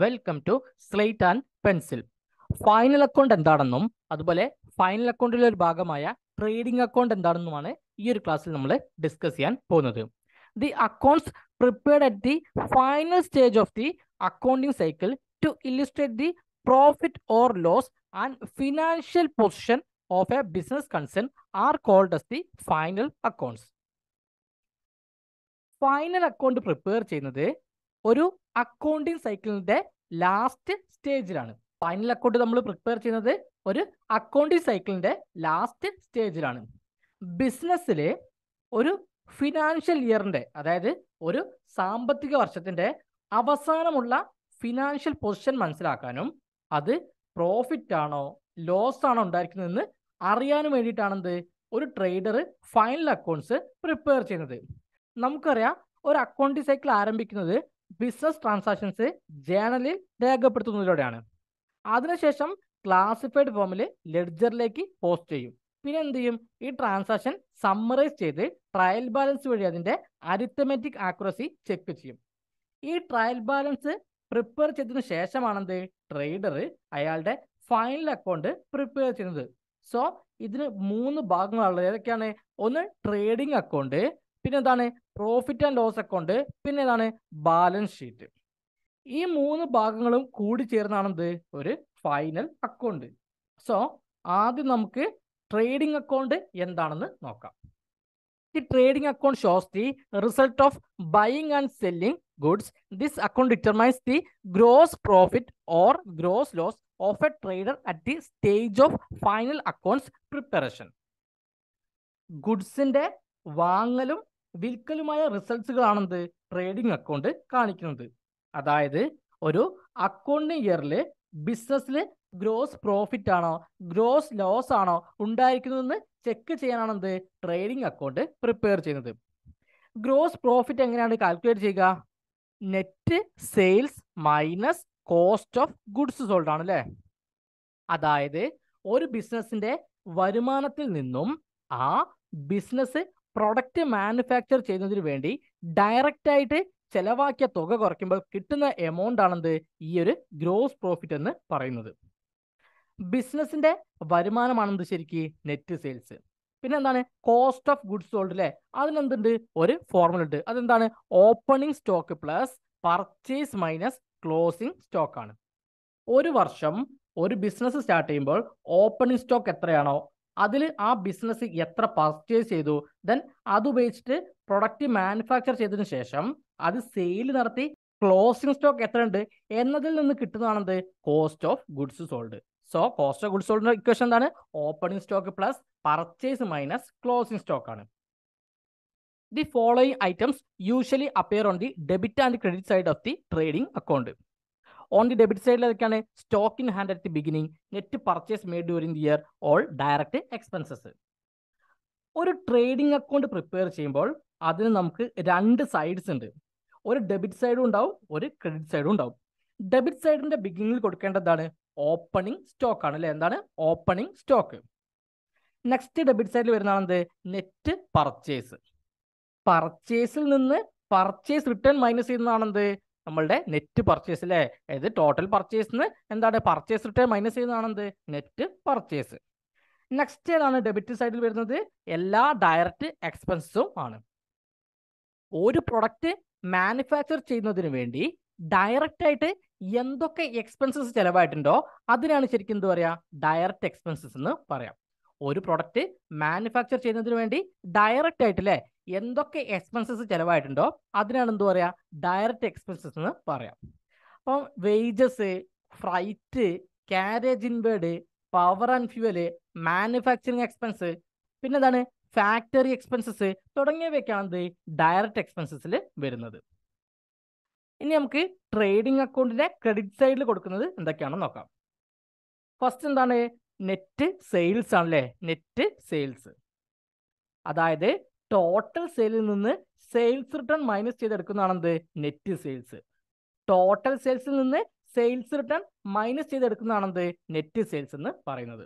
welcome to slate and pencil final account എന്താണെന്നും അതുപോലെ final അക്കൗണ്ടിലെ ഒരു ഭാഗമായ ട്രേഡിംഗ് അക്കൗണ്ട് എന്താണെന്നുമാണ് ഈ ഒരു ക്ലാസ്സിൽ നമ്മൾ ഡിസ്കസ് ചെയ്യാൻ പോകുന്നത് the accounts prepared at the final stage of the accounting cycle to illustrate the profit or loss and financial position of a business concern are called as the final accounts final account prepare ചെയ്യുന്നത് ഒരു accounting സൈക്കിളിന്റെ last സ്റ്റേജിലാണ് final account നമ്മൾ prepare ചെയ്യുന്നത് ഒരു accounting സൈക്കിളിന്റെ last സ്റ്റേജിലാണ് ബിസിനസ്സിലെ ഒരു ഫിനാൻഷ്യൽ ഇയറിന്റെ അതായത് ഒരു സാമ്പത്തിക വർഷത്തിന്റെ അവസാനമുള്ള ഫിനാൻഷ്യൽ പൊസിഷൻ മനസ്സിലാക്കാനും അത് പ്രോഫിറ്റ് ആണോ ലോസ് ആണോ ഉണ്ടായിരിക്കുന്നതെന്ന് അറിയാനും വേണ്ടിയിട്ടാണെന്ത് ഒരു ട്രേഡർ ഫൈനൽ അക്കൗണ്ട്സ് പ്രിപ്പയർ ചെയ്യുന്നത് നമുക്കറിയാം ഒരു അക്കൗണ്ടിങ് സൈക്കിൾ ആരംഭിക്കുന്നത് ബിസിനസ് ട്രാൻസാക്ഷൻസ് ജേണലിൽ രേഖപ്പെടുത്തുന്നതിലൂടെയാണ് അതിനുശേഷം ക്ലാസിഫൈഡ് ഫോമിൽ ലെഡ്ജറിലേക്ക് പോസ്റ്റ് ചെയ്യും പിന്നെ എന്ത് ചെയ്യും ഈ ട്രാൻസാക്ഷൻ സമ്മറൈസ് ചെയ്ത് ട്രയൽ ബാലൻസ് വഴി അതിൻ്റെ അരിത്തമെറ്റിക് ആക്യുറസി ചെക്ക് ചെയ്യും ഈ ട്രയൽ ബാലൻസ് പ്രിപ്പയർ ചെയ്തതിനു ശേഷമാണെന്ത് ട്രേഡർ അയാളുടെ ഫൈനൽ അക്കൗണ്ട് പ്രിപ്പയർ ചെയ്യുന്നത് സോ ഇതിന് മൂന്ന് ഭാഗങ്ങളുള്ളത് ഏതൊക്കെയാണ് ഒന്ന് ട്രേഡിംഗ് അക്കൗണ്ട് പിന്നെ എന്താണ് പ്രോഫിറ്റ് ആൻഡ് ലോസ് അക്കൗണ്ട് പിന്നെ ഏതാണ് ബാലൻസ് ഷീറ്റ് ഈ മൂന്ന് ഭാഗങ്ങളും കൂടി ചേർന്നാണ് എന്ത് ഒരു ഫൈനൽ അക്കൗണ്ട് സോ ആദ്യം നമുക്ക് ട്രേഡിംഗ് അക്കൗണ്ട് എന്താണെന്ന് നോക്കാം ഈ trading account shows the result of buying and selling goods this account determines the gross profit or gross loss of a trader at the stage of final accounts preparation ഗുഡ്സിന്റെ വാങ്ങലും വിൽക്കലുമായ റിസൾട്ട്സുകളാണെന്ത് trading account കാണിക്കുന്നത് അതായത് ഒരു accounting ഇയറിൽ ബിസിനസ്സിൽ gross profit ആണോ ഗ്രോസ് ലോസ് ആണോ ഉണ്ടായിരിക്കുന്നതെന്ന് ചെക്ക് ചെയ്യാനാണ് എന്ത് ട്രേഡിംഗ് അക്കൗണ്ട് പ്രിപ്പയർ ചെയ്യുന്നത് ഗ്രോസ് പ്രോഫിറ്റ് എങ്ങനെയാണ് കാൽക്കുലേറ്റ് ചെയ്യുക net sales minus cost of goods sold ആണ് അല്ലേ അതായത് ഒരു ബിസിനസ്സിന്റെ വരുമാനത്തിൽ നിന്നും ആ ബിസിനസ് പ്രൊഡക്റ്റ് മാനുഫാക്ചർ ചെയ്യുന്നതിന് വേണ്ടി ഡയറക്റ്റ് ആയിട്ട് ചെലവാക്കിയ തുക കുറയ്ക്കുമ്പോൾ കിട്ടുന്ന എമൗണ്ട് ആണെന്ത് ഈ ഒരു ഗ്രോസ് പ്രോഫിറ്റ് എന്ന് പറയുന്നത് ബിസിനസിന്റെ വരുമാനമാണെന്ത് ശരിക്ക് നെറ്റ് സെയിൽസ് പിന്നെ എന്താണ് കോസ്റ്റ് ഓഫ് ഗുഡ്സ് സോൾഡ് അല്ലെ അതിനെന്തുണ്ട് ഒരു ഫോർമുല ഉണ്ട് അതെന്താണ് opening stock plus purchase minus closing stock ആണ് ഒരു വർഷം ഒരു ബിസിനസ് സ്റ്റാർട്ട് ചെയ്യുമ്പോൾ ഓപ്പണിംഗ് സ്റ്റോക്ക് എത്രയാണോ അതിൽ ആ ബിസിനസ് എത്ര പർച്ചേസ് ചെയ്തു ദെൻ അതുപയോഗിച്ചിട്ട് പ്രൊഡക്റ്റ് മാനുഫാക്ചർ ചെയ്തതിനു ശേഷം അത് സെയിൽ നടത്തി ക്ലോസിംഗ് സ്റ്റോക്ക് ഉണ്ട് എന്നതിൽ നിന്ന് കിട്ടുന്നതാണ് cost of goods sold so cost of goods സോൾഡിന്റെ ഇക്വേഷൻ എന്താണ് opening stock plus purchase minus closing stock ആണ് the following items usually appear on the debit and credit side of the trading account on the debit സൈഡിൽ ഏതൊക്കെയാണ് stock in hand at the beginning net purchase made during the year all direct expenses ഒരു trading account prepare ചെയ്യുമ്പോൾ അതിന് നമുക്ക് രണ്ട് sides ഉണ്ട് ഒരു debit സൈഡും ഉണ്ടാവും ഒരു ക്രെഡിറ്റ് സൈഡും ഉണ്ടാവും ഡെബിറ്റ് സൈഡിന്റെ ബിഗിനിങ്ങിൽ കൊടുക്കേണ്ടതാണ് ഓപ്പണിംഗ് സ്റ്റോക്ക് ആണ് അല്ലെ എന്താണ് ഓപ്പണിംഗ് സ്റ്റോക്ക് നെക്സ്റ്റ് ഡെബിറ്റ് സൈഡിൽ വരുന്നതാണെന്ത് നെറ്റ് പർച്ചേസ് പർച്ചേസിൽ നിന്ന് പർച്ചേസ് റിട്ടേൺ മൈനസ് ചെയ്യുന്നതാണെന്ത് നമ്മളുടെ നെറ്റ് പർച്ചേസ് അല്ലേ അതായത് ടോട്ടൽ പർച്ചേസിന് എന്താണ് പർച്ചേസ് റിട്ടേൺ മൈനസ് ചെയ്യുന്നതാണ് എന്ത് നെറ്റ് പർച്ചേസ് നെക്സ്റ്റ് ഏതാണ് ഡെബിറ്റ് സൈഡിൽ വരുന്നത് എല്ലാ ഡയറക്റ്റ് എക്സ്പെൻസും ആണ് ഒരു പ്രൊഡക്റ്റ് മാനുഫാക്ചർ ചെയ്യുന്നതിന് വേണ്ടി ഡയറക്റ്റ് ആയിട്ട് എന്തൊക്കെ എക്സ്പെൻസസ് ചിലവായിട്ടുണ്ടോ അതിനാണ് ശരിക്കും എന്താ പറയുക ഡയറക്റ്റ് എക്സ്പെൻസസ് എന്ന് പറയാം ഒരു പ്രൊഡക്റ്റ് മാനുഫാക്ചർ ചെയ്യുന്നതിന് വേണ്ടി ഡയറക്റ്റ് ആയിട്ട് അല്ലേ എന്തൊക്കെ എക്സ്പെൻസസ് ചിലവായിട്ടുണ്ടോ അതിനാണ് എന്ത് പറയുക ഡയറക്റ്റ് എക്സ്പെൻസസ് എന്ന് പറയാം അപ്പം wages freight carriage inward power and fuel manufacturing expense പിന്നെ എന്താണ് ഫാക്ടറി എക്സ്പെൻസസ് തുടങ്ങിയവയൊക്കെയാണ് എന്ത് ഡയറക്റ്റ് എക്സ്പെൻസസിൽ വരുന്നത് ഇനി നമുക്ക് ട്രേഡിംഗ് അക്കൗണ്ടിൻ്റെ ക്രെഡിറ്റ് സൈഡിൽ കൊടുക്കുന്നത് എന്തൊക്കെയാണെന്ന് നോക്കാം ഫസ്റ്റ് എന്താണ് നെറ്റ് സെയിൽസ് ആണല്ലേ നെറ്റ് സെയിൽസ് അതായത് ടോട്ടൽ സെയിലിൽ നിന്ന് സെയിൽസ് റിട്ടേൺ മൈനസ് ചെയ്തെടുക്കുന്നതാണ് എന്ത് നെറ്റ് സെയിൽസ് ടോട്ടൽ സെയിൽസിൽ നിന്ന് സെയിൽസ് റിട്ടേൺ മൈനസ് ചെയ്തെടുക്കുന്നതാണ് എന്ത് നെറ്റ് സെയിൽസ് എന്ന് പറയുന്നത്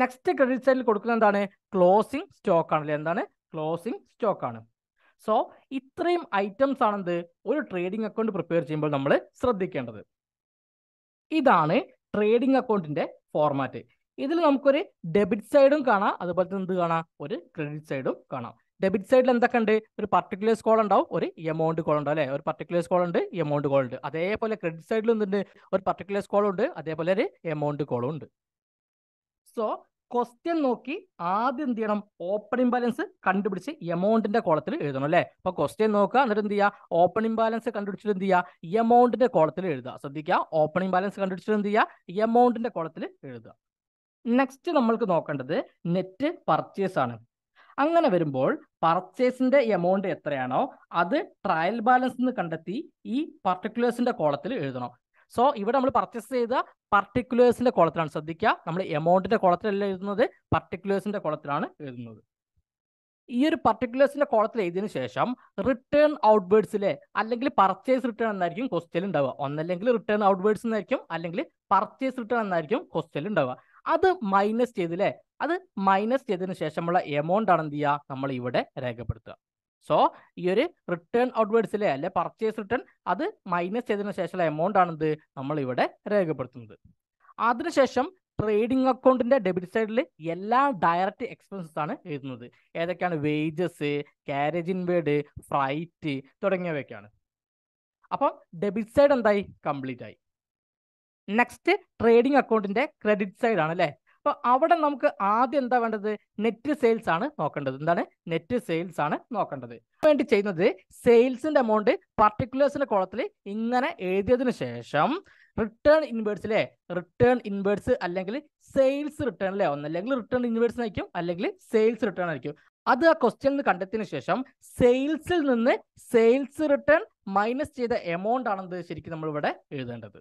നെക്സ്റ്റ് ക്രെഡിറ്റ് സൈഡിൽ കൊടുക്കുന്നത് എന്താണ് ക്ലോസിംഗ് സ്റ്റോക്ക് ആണ് അല്ലെ എന്താണ് ക്ലോസിംഗ് സ്റ്റോക്ക് ആണ് സോ ഇത്രയും ഐറ്റംസ് ആണെന്ത് ഒരു ട്രേഡിംഗ് അക്കൗണ്ട് പ്രിപ്പയർ ചെയ്യുമ്പോൾ നമ്മൾ ശ്രദ്ധിക്കേണ്ടത് ഇതാണ് ട്രേഡിംഗ് അക്കൗണ്ടിന്റെ ഫോർമാറ്റ് ഇതിൽ നമുക്കൊരു ഡെബിറ്റ് സൈഡും കാണാം അതുപോലെ തന്നെ എന്ത് കാണാം ഒരു ക്രെഡിറ്റ് സൈഡും കാണാം ഡെബിറ്റ് സൈഡിൽ എന്തൊക്കെ ഉണ്ട് ഒരു പർട്ടിക്കുലേഴ്സ് കോൾ ഉണ്ടാവും ഒരു എമൗണ്ട് കോൾ ഉണ്ടാവും അല്ലെ ഒരു പർട്ടിക്കുലേഴ്സ് കോൾ ഉണ്ട് എമൗണ്ട് കോൾ ഉണ്ട് അതേപോലെ ക്രെഡിറ്റ് സൈഡിൽ എന്തുണ്ട് ഒരു പർട്ടിക്കുലേഴ്സ് കോൾ ഉണ്ട് അതേപോലെ ഒരു എമൗണ്ട് കോളും ഉണ്ട് സോ ക്വസ്റ്റ്യൻ നോക്കി ആദ്യം എന്ത് ചെയ്യണം ഓപ്പണിംഗ് ബാലൻസ് കണ്ടുപിടിച്ച് എമൗണ്ടിന്റെ കോളത്തിൽ എഴുതണം അല്ലേ അപ്പൊ ക്വസ്റ്റ്യൻ നോക്കുക എന്നിട്ട് എന്ത് ചെയ്യുക ഓപ്പണിംഗ് ബാലൻസ് കണ്ടുപിടിച്ചിട്ട് എന്ത് ചെയ്യുക എമൗണ്ടിന്റെ കോളത്തിൽ എഴുതുക ശ്രദ്ധിക്കുക ഓപ്പണിംഗ് ബാലൻസ് കണ്ടുപിടിച്ചിട്ട് എന്ത് ചെയ്യുക എമൗണ്ടിന്റെ കോളത്തിൽ എഴുതുക നെക്സ്റ്റ് നമ്മൾക്ക് നോക്കേണ്ടത് നെറ്റ് പർച്ചേസ് ആണ് അങ്ങനെ വരുമ്പോൾ പർച്ചേസിന്റെ എമൗണ്ട് എത്രയാണോ അത് ട്രയൽ ബാലൻസ് എന്ന് കണ്ടെത്തി ഈ പർട്ടിക്കുലേഴ്സിന്റെ കോളത്തിൽ എഴുതണം സോ ഇവിടെ നമ്മൾ പർച്ചേസ് ചെയ്ത പർട്ടിക്കുലേഴ്സിന്റെ കോളത്തിലാണ് ശ്രദ്ധിക്കുക നമ്മൾ എമൗണ്ടിന്റെ കോളത്തിലല്ല എഴുതുന്നത് പർട്ടിക്കുലേഴ്സിന്റെ കോളത്തിലാണ് എഴുതുന്നത് ഈ ഒരു പർട്ടിക്കുലേഴ്സിന്റെ കോളത്തിൽ എഴുതിയതിനു ശേഷം റിട്ടേൺ ഔട്ട്ബേഡ്സിലെ അല്ലെങ്കിൽ പർച്ചേസ് റിട്ടേൺ എന്നായിരിക്കും ക്വസ്റ്റ്യൻ ഉണ്ടാവുക ഒന്നല്ലെങ്കിൽ റിട്ടേൺ ഔട്ട്വേർഡ്സ് എന്നായിരിക്കും അല്ലെങ്കിൽ പർച്ചേസ് റിട്ടേൺ എന്നായിരിക്കും ക്വസ്റ്റ്യൻ ഉണ്ടാവുക അത് മൈനസ് ചെയ്തില്ലേ അത് മൈനസ് ചെയ്തതിനു ശേഷമുള്ള എമൗണ്ട് ആണ് എന്ത് ചെയ്യുക നമ്മൾ ഇവിടെ രേഖപ്പെടുത്തുക സോ ഈ ഒരു റിട്ടേൺ ഔട്ട്വേർഡ്സിലെ അല്ലെ പർച്ചേസ് റിട്ടേൺ അത് മൈനസ് ചെയ്തതിന് ശേഷമുള്ള എമൗണ്ട് ആണെന്ത് നമ്മൾ ഇവിടെ രേഖപ്പെടുത്തുന്നത് അതിനുശേഷം ട്രേഡിംഗ് അക്കൗണ്ടിന്റെ ഡെബിറ്റ് സൈഡിൽ എല്ലാ ഡയറക്റ്റ് എക്സ്പെൻസസ് ആണ് എഴുതുന്നത് ഏതൊക്കെയാണ് വേജസ് കാരേജ് ഇൻവേഡ് ഫ്രൈറ്റ് തുടങ്ങിയവയൊക്കെയാണ് അപ്പം ഡെബിറ്റ് സൈഡ് എന്തായി കംപ്ലീറ്റ് ആയി നെക്സ്റ്റ് ട്രേഡിംഗ് അക്കൗണ്ടിന്റെ ക്രെഡിറ്റ് സൈഡ് ആണ് അല്ലേ അപ്പോൾ അവിടെ നമുക്ക് ആദ്യം എന്താ വേണ്ടത് നെറ്റ് സെയിൽസ് ആണ് നോക്കേണ്ടത് എന്താണ് നെറ്റ് സെയിൽസ് ആണ് നോക്കേണ്ടത് വേണ്ടി ചെയ്യുന്നത് സെയിൽസിന്റെ എമൗണ്ട് പർട്ടിക്കുലേഴ്സിന്റെ കോളത്തിൽ ഇങ്ങനെ എഴുതിയതിന് ശേഷം റിട്ടേൺ ഇൻവേഴ്സിലെ റിട്ടേൺ ഇൻവേഴ്സ് അല്ലെങ്കിൽ സെയിൽസ് റിട്ടേൺ അല്ലേ ഒന്നല്ലെങ്കിൽ റിട്ടേൺ ഇൻവേഴ്സ് ആയിരിക്കും അല്ലെങ്കിൽ സെയിൽസ് റിട്ടേൺ ആയിരിക്കും അത് ആ ക്വസ്റ്റ്യൻ കണ്ടെത്തിയതിനു ശേഷം സെയിൽസിൽ നിന്ന് സെയിൽസ് റിട്ടേൺ മൈനസ് ചെയ്ത എമൗണ്ട് ആണെന്ന് ശരിക്കും നമ്മൾ ഇവിടെ എഴുതേണ്ടത്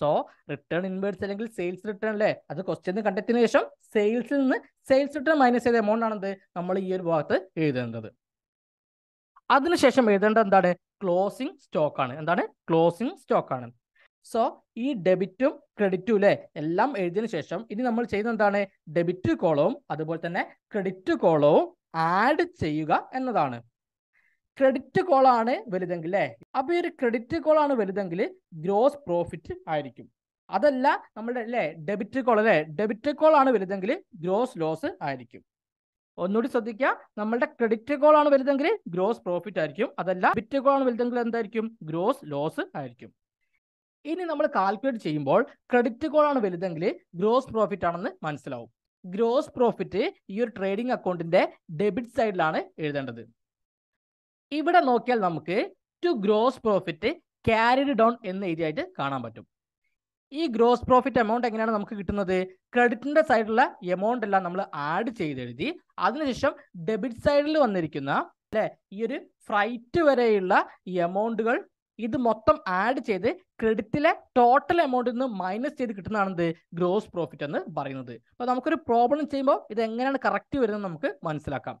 സോ റിട്ടേൺ ഇൻവേഴ്സ് അല്ലെങ്കിൽ സെയിൽസ് റിട്ടേൺ അല്ലേ അത് ക്വസ്റ്റ്യൻ കണ്ടെത്തിന് ശേഷം സെയിൽസിൽ നിന്ന് സെയിൽസ് റിട്ടേൺ മൈനസ് ചെയ്ത എമൗണ്ട് ആണെന്ത് നമ്മൾ ഈ ഒരു ഭാഗത്ത് എഴുതേണ്ടത് അതിനുശേഷം എഴുതേണ്ടത് എന്താണ് ക്ലോസിംഗ് സ്റ്റോക്ക് ആണ് എന്താണ് ക്ലോസിംഗ് സ്റ്റോക്ക് ആണ് സോ ഈ ഡെബിറ്റും ക്രെഡിറ്റും അല്ലേ എല്ലാം എഴുതിയതിനു ശേഷം ഇനി നമ്മൾ ചെയ്യുന്ന എന്താണ് ഡെബിറ്റ് കോളവും അതുപോലെ തന്നെ ക്രെഡിറ്റ് കോളവും ആഡ് ചെയ്യുക എന്നതാണ് ക്രെഡിറ്റ് കോളാണ് ആണ് വലുതെങ്കിൽ അല്ലേ അപ്പൊ ഈ ഒരു ക്രെഡിറ്റ് കോൾ ആണ് വലുതെങ്കിൽ ഗ്രോസ് പ്രോഫിറ്റ് ആയിരിക്കും അതല്ല നമ്മുടെ അല്ലേ ഡെബിറ്റ് കോൾ അല്ലേ ഡെബിറ്റ് കോൾ ആണ് വലുതെങ്കിൽ ഗ്രോസ് ലോസ് ആയിരിക്കും ഒന്നുകൂടി ശ്രദ്ധിക്കുക നമ്മളുടെ ക്രെഡിറ്റ് കോൾ ആണ് വലുതെങ്കിൽ ഗ്രോസ് പ്രോഫിറ്റ് ആയിരിക്കും അതല്ല ഡെബിറ്റ് കോൾ ആണ് വലുതെങ്കിൽ എന്തായിരിക്കും ഗ്രോസ് ലോസ് ആയിരിക്കും ഇനി നമ്മൾ കാൽക്കുലേറ്റ് ചെയ്യുമ്പോൾ ക്രെഡിറ്റ് കോൾ ആണ് വലുതെങ്കിൽ ഗ്രോസ് പ്രോഫിറ്റ് ആണെന്ന് മനസ്സിലാവും ഗ്രോസ് പ്രോഫിറ്റ് ഈ ഒരു ട്രേഡിംഗ് അക്കൗണ്ടിന്റെ ഡെബിറ്റ് സൈഡിലാണ് എഴുതേണ്ടത് ഇവിടെ നോക്കിയാൽ നമുക്ക് to gross profit carried down എന്ന് ഏരിയയായിട്ട് കാണാൻ പറ്റും ഈ ഗ്രോസ് പ്രോഫിറ്റ് എമൗണ്ട് എങ്ങനെയാണ് നമുക്ക് കിട്ടുന്നത് ക്രെഡിറ്റിന്റെ സൈഡിലുള്ള എമൗണ്ട് എല്ലാം നമ്മൾ ആഡ് ചെയ്തെഴുതി അതിനുശേഷം ഡെബിറ്റ് സൈഡിൽ വന്നിരിക്കുന്ന അല്ലേ ഈ ഒരു ഫ്രൈറ്റ് വരെയുള്ള ഈ എമൗണ്ടുകൾ ഇത് മൊത്തം ആഡ് ചെയ്ത് ക്രെഡിറ്റിലെ ടോട്ടൽ എമൗണ്ടിൽ നിന്ന് മൈനസ് ചെയ്ത് കിട്ടുന്നതാണെന്ത് ഗ്രോസ് പ്രോഫിറ്റ് എന്ന് പറയുന്നത് അപ്പോൾ നമുക്കൊരു പ്രോബ്ലം ചെയ്യുമ്പോൾ ഇത് എങ്ങനെയാണ് കറക്റ്റ് വരുന്നത് നമുക്ക് മനസ്സിലാക്കാം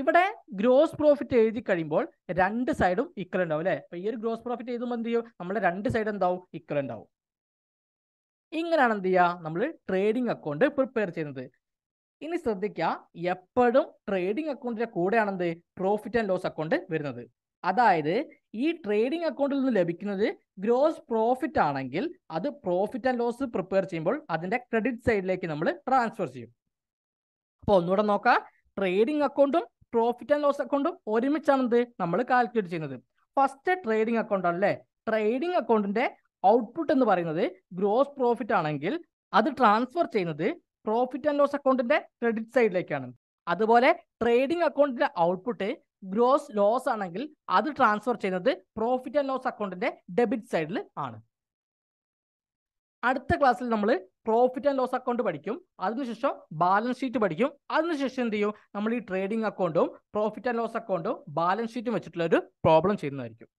ഇവിടെ ഗ്രോസ് പ്രോഫിറ്റ് എഴുതി കഴിയുമ്പോൾ രണ്ട് സൈഡും ഇക്വൽ ഉണ്ടാവും അല്ലെ അപ്പൊ ഈ ഒരു ഗ്രോസ് പ്രോഫിറ്റ് എഴുതുമ്പോൾ എന്ത് ചെയ്യും നമ്മുടെ രണ്ട് സൈഡ് എന്താവും ഇക്വൽ ഉണ്ടാവും ഇങ്ങനെയാണ് എന്ത് ചെയ്യുക നമ്മൾ ട്രേഡിംഗ് അക്കൗണ്ട് പ്രിപ്പയർ ചെയ്യുന്നത് ഇനി ശ്രദ്ധിക്കുക എപ്പോഴും ട്രേഡിംഗ് അക്കൗണ്ടിന്റെ കൂടെയാണ് എന്ത് പ്രോഫിറ്റ് ആൻഡ് ലോസ് അക്കൗണ്ട് വരുന്നത് അതായത് ഈ ട്രേഡിംഗ് അക്കൗണ്ടിൽ നിന്ന് ലഭിക്കുന്നത് ഗ്രോസ് പ്രോഫിറ്റ് ആണെങ്കിൽ അത് പ്രോഫിറ്റ് ആൻഡ് ലോസ് പ്രിപ്പയർ ചെയ്യുമ്പോൾ അതിന്റെ ക്രെഡിറ്റ് സൈഡിലേക്ക് നമ്മൾ ട്രാൻസ്ഫർ ചെയ്യും അപ്പോൾ ഒന്നുകൂടെ നോക്കാം ട്രേഡിംഗ് അക്കൗണ്ടും പ്രോഫിറ്റ് ആൻഡ് ലോസ് അക്കൗണ്ടും ഒരുമിച്ചാണ് എന്ത് നമ്മൾ കാൽക്കുലേറ്റ് ചെയ്യുന്നത് ഫസ്റ്റ് ട്രേഡിംഗ് അക്കൗണ്ട് അല്ലേ ട്രേഡിംഗ് അക്കൗണ്ടിന്റെ ഔട്ട്പുട്ട് എന്ന് പറയുന്നത് ഗ്രോസ് പ്രോഫിറ്റ് ആണെങ്കിൽ അത് ട്രാൻസ്ഫർ ചെയ്യുന്നത് പ്രോഫിറ്റ് ആൻഡ് ലോസ് അക്കൗണ്ടിന്റെ ക്രെഡിറ്റ് സൈഡിലേക്കാണ് അതുപോലെ ട്രേഡിംഗ് അക്കൗണ്ടിന്റെ ഔട്ട്പുട്ട് ഗ്രോസ് ലോസ് ആണെങ്കിൽ അത് ട്രാൻസ്ഫർ ചെയ്യുന്നത് പ്രോഫിറ്റ് ആൻഡ് ലോസ് അക്കൗണ്ടിന്റെ ഡെബിറ്റ് സൈഡിൽ ആണ് അടുത്ത ക്ലാസ്സിൽ നമ്മൾ പ്രോഫിറ്റ് ആൻഡ് ലോസ് അക്കൗണ്ട് പഠിക്കും അതിനുശേഷം ബാലൻസ് ഷീറ്റ് പഠിക്കും അതിനുശേഷം എന്ത് ചെയ്യും നമ്മൾ ഈ ട്രേഡിംഗ് അക്കൗണ്ടും പ്രോഫിറ്റ് ആൻഡ് ലോസ് അക്കൗണ്ടും ബാലൻസ് ഷീറ്റും വെച്ചിട്ടുള്ള ഒരു പ്രോബ്ലം ചെയ്യുന്നതായിരിക്കും